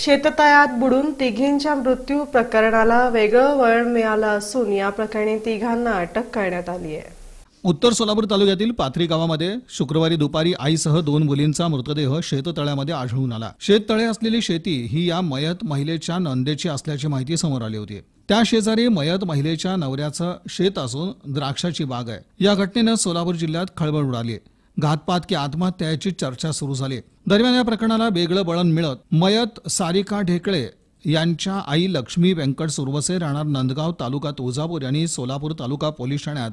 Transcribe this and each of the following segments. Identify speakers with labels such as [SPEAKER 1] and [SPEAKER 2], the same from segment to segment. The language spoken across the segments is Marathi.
[SPEAKER 1] शेततळ्यात बुडून तिघींच्या मृत्यू प्रकरणाला वेगळं वळण मिळालं असून या प्रकरणी तिघांना अटक करण्यात आली आहे उत्तर सोलापूर तालुक्यातील पाथरी गावामध्ये शुक्रवारी दुपारी आईसह दोन मुलींचा मृतदेह शेततळ्यामध्ये आढळून आला शेततळे असलेली शेती ही या मयत महिलेच्या नंदेची असल्याची माहिती समोर आली होती त्या शेजारी मयत महिलेच्या नवऱ्याचं शेत असून द्राक्षाची बाग आहे या घटनेनं सोलापूर जिल्ह्यात खळबळ उडाली आहे घातपात की आत्महत्याची चर्चा सुरू झाली दरम्यान या प्रकरणाला वेगळं बळण मिळत मयत सारिका ढेकळे यांच्या आई लक्ष्मी व्यंकट सुरवसे राहणार नंदगाव तालुका तुळजापूर यांनी सोलापूर तालुका पोलीस ठाण्यात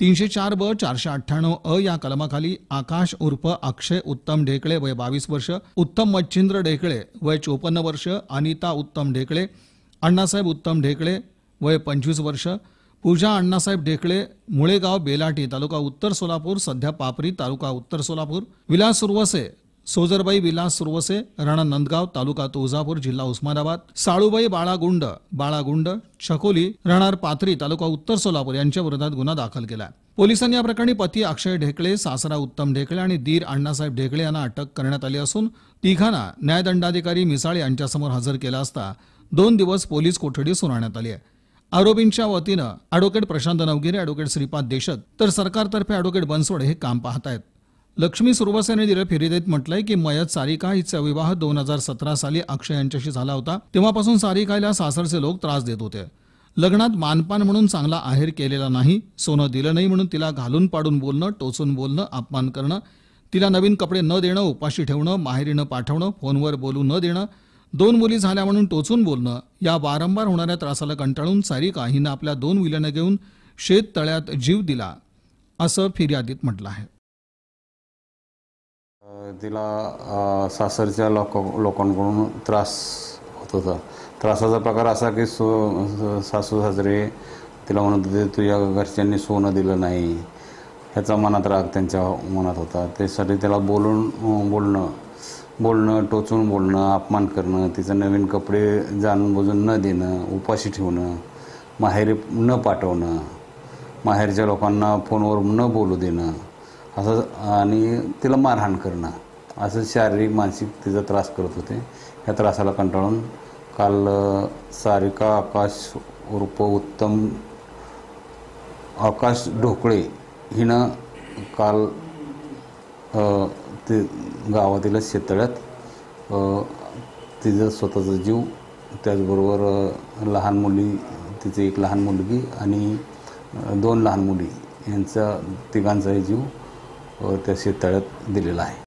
[SPEAKER 1] तीनशे चार ब चारशे अठ्ठ्याण्णव अ या कलमाखाली आकाश उर्फ अक्षय उत्तम ढेकळे वय बावीस वर्ष उत्तम मच्छिंद्र ढेकळे वय चोपन्न वर्ष अनिता उत्तम ढेकळे अण्णासाहेब उत्तम ढेकळे वय पंचवीस वर्ष पूजा अण्णासाहेब ढेकळे मुळेगाव बेलाटी तालुका उत्तर सोलापूर सध्या पापरी तालुका उत्तर सोलापूर विलास सुरवसे सोजरबाई विलास सुरवसे राणा नंदगाव तालुका तुळजापूर जिल्हा उस्मानाबाद साळूबाई बाळागुंड बाळागुंड छकोली राहणार पाथरी तालुका उत्तर सोलापूर यांच्या विरोधात गुन्हा दाखल केला पोलिसांनी या प्रकरणी पती अक्षय ढेकळे सासरा उत्तम ढेकळे आणि दीर अण्णासाहेब ढेकळे यांना अटक करण्यात आली असून तिघांना न्यायदंडाधिकारी मिसाळ यांच्यासमोर हजर केला असता दोन दिवस पोलीस कोठडी सुनावण्यात आली आहे आरोपींच्या वतीनं ॲडव्होकेट प्रशांत नवगिरे ॲडव्होकेट श्रीपाद देशत तर सरकारतर्फे ॲडव्होकेट बनसोड हे काम पाहत आहेत लक्ष्मी सुरवसेने यांनी फेरी फिर्यादीत म्हटलंय की मयत सारिका हिचा विवाह दोन हजार सतरा साली अक्षय यांच्याशी झाला होता तेव्हापासून सारिकाला सासरचे लोक त्रास देत होते लग्नात मानपान म्हणून चांगला आहेर केलेला नाही सोनं दिलं नाही म्हणून तिला घालून पाडून बोलणं टोचून बोलणं अपमान करणं तिला नवीन कपडे न देणं उपाशी ठेवणं माहेरीनं पाठवणं फोनवर बोलू न देणं दोन मुली झाल्या म्हणून टोचून बोलणं या वारंवार होणाऱ्या त्रासाला कंटाळून सारिका हिनं आपल्या दोन मुलींना घेऊन शेत तळ्यात जीव दिला असं फिर्यादीत म्हटलं आहे
[SPEAKER 2] तिला सासरच्या लोक लोकांकडून त्रास होत होता त्रासाचा प्रकार असा की सो सासू सासरे तिला म्हणत होते तुझ्या घरच्यांनी सोनं दिलं नाही ह्याचा मनात राग त्यांच्या मनात होता त्यासाठी त्याला बोलून बोलणं बोलणं टोचून बोलणं अपमान करणं तिचं नवीन कपडे जाणून बुजून न देणं उपाशी ठेवणं माहेरी न पाठवणं माहेरच्या लोकांना फोनवर न बोलू देणं असं आणि तिला मारहाण करणं असं शारीरिक मानसिक तिचा त्रास करत होते ह्या त्रासाला कंटाळून काल सारिका आकाश उर्फ उत्तम आकाश ढोकळे हिनं काल ते गावातीलच शेततळ्यात तिचा स्वतःचा जीव त्याचबरोबर लहान मुली तिची एक लहान मुलगी आणि दोन लहान मुली यांचा तिघांचाही जीव त्या शेततळ्यात दिलेला आहे